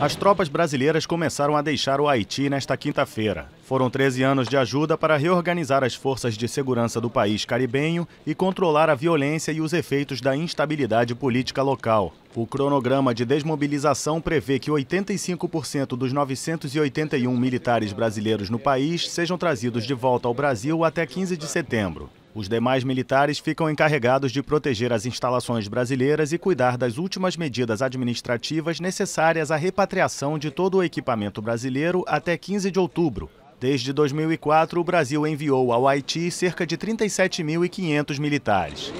As tropas brasileiras começaram a deixar o Haiti nesta quinta-feira. Foram 13 anos de ajuda para reorganizar as forças de segurança do país caribenho e controlar a violência e os efeitos da instabilidade política local. O cronograma de desmobilização prevê que 85% dos 981 militares brasileiros no país sejam trazidos de volta ao Brasil até 15 de setembro. Os demais militares ficam encarregados de proteger as instalações brasileiras e cuidar das últimas medidas administrativas necessárias à repatriação de todo o equipamento brasileiro até 15 de outubro. Desde 2004, o Brasil enviou ao Haiti cerca de 37.500 militares.